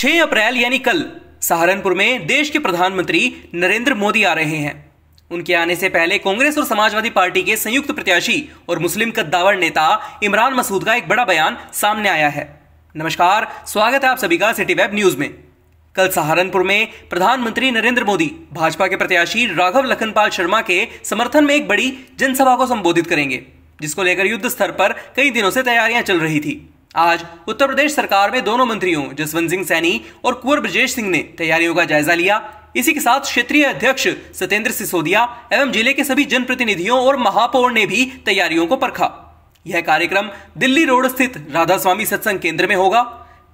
6 अप्रैल यानी कल सहारनपुर में देश के प्रधानमंत्री नरेंद्र मोदी आ रहे हैं उनके आने से पहले कांग्रेस और समाजवादी पार्टी के संयुक्त प्रत्याशी और मुस्लिम कद्दावर नेता इमरान मसूद का एक बड़ा बयान सामने आया है नमस्कार स्वागत है आप सभी का सिटी वेब न्यूज में कल सहारनपुर में प्रधानमंत्री नरेंद्र मोदी भाजपा के प्रत्याशी राघव लखनपाल शर्मा के समर्थन में एक बड़ी जनसभा को संबोधित करेंगे जिसको लेकर युद्ध स्तर पर कई दिनों से तैयारियां चल रही थी आज उत्तर प्रदेश सरकार में दोनों मंत्रियों जसवंत सिंह सैनी और कुंवर ब्रजेश सिंह ने तैयारियों का जायजा लिया इसी के साथ क्षेत्रीय अध्यक्ष सत्येंद्र सिसोदिया एवं जिले के सभी जनप्रतिनिधियों और महापौर ने भी तैयारियों को परखा यह कार्यक्रम दिल्ली रोड स्थित राधा स्वामी सत्संग केंद्र में होगा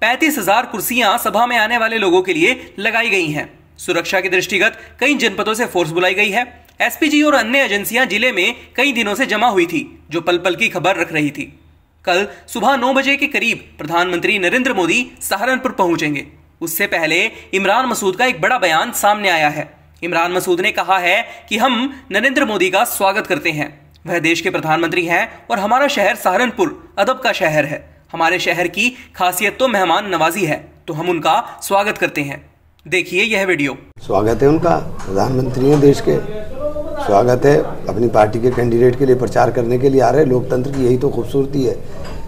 पैंतीस हजार कुर्सियां सभा में आने वाले लोगों के लिए लगाई गई हैं सुरक्षा के दृष्टिगत कई जनपदों से फोर्स बुलाई गई है एसपीजी और अन्य एजेंसियां जिले में कई दिनों से जमा हुई थी जो पल पल की खबर रख रही थी कल सुबह नौ बजे के करीब प्रधानमंत्री नरेंद्र मोदी सहारनपुर पहुंचेंगे उससे पहले इमरान मसूद का एक बड़ा बयान सामने आया है इमरान मसूद ने कहा है कि हम नरेंद्र मोदी का स्वागत करते हैं वह देश के प्रधानमंत्री हैं और हमारा शहर सहारनपुर अदब का शहर है हमारे शहर की खासियत तो मेहमान नवाजी है तो हम उनका स्वागत करते हैं देखिए यह वीडियो स्वागत है उनका प्रधानमंत्री है देश के स्वागत है अपनी पार्टी के कैंडिडेट के लिए प्रचार करने के लिए आ रहे हैं लोकतंत्र की यही तो खूबसूरती है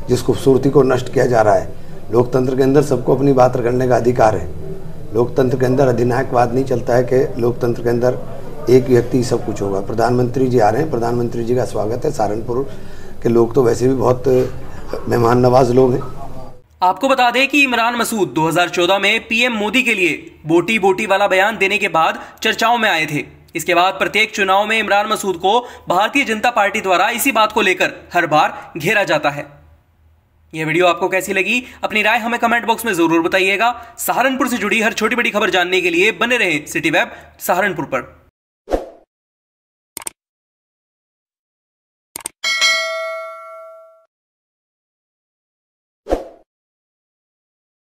जिस खूबसूरती को नष्ट किया जा रहा है लोकतंत्र के अंदर सबको अपनी बात रखने का अधिकार है लोकतंत्र के अंदर अधिनायकवाद नहीं चलता है कि लोकतंत्र के अंदर एक व्यक्ति ही सब कुछ होगा प्रधानमंत्री जी आ रहे हैं प्रधानमंत्री जी का स्वागत है सहारनपुर के लोग तो वैसे भी बहुत मेहमान नवाज लोग हैं आपको बता दें कि इमरान मसूद 2014 में पीएम मोदी के लिए बोटी बोटी वाला बयान देने के बाद चर्चाओं में आए थे इसके बाद प्रत्येक चुनाव में इमरान मसूद को भारतीय जनता पार्टी द्वारा इसी बात को लेकर हर बार घेरा जाता है यह वीडियो आपको कैसी लगी अपनी राय हमें कमेंट बॉक्स में जरूर बताइएगा सहारनपुर से जुड़ी हर छोटी बड़ी खबर जानने के लिए बने रहे सिटी वेब सहारनपुर पर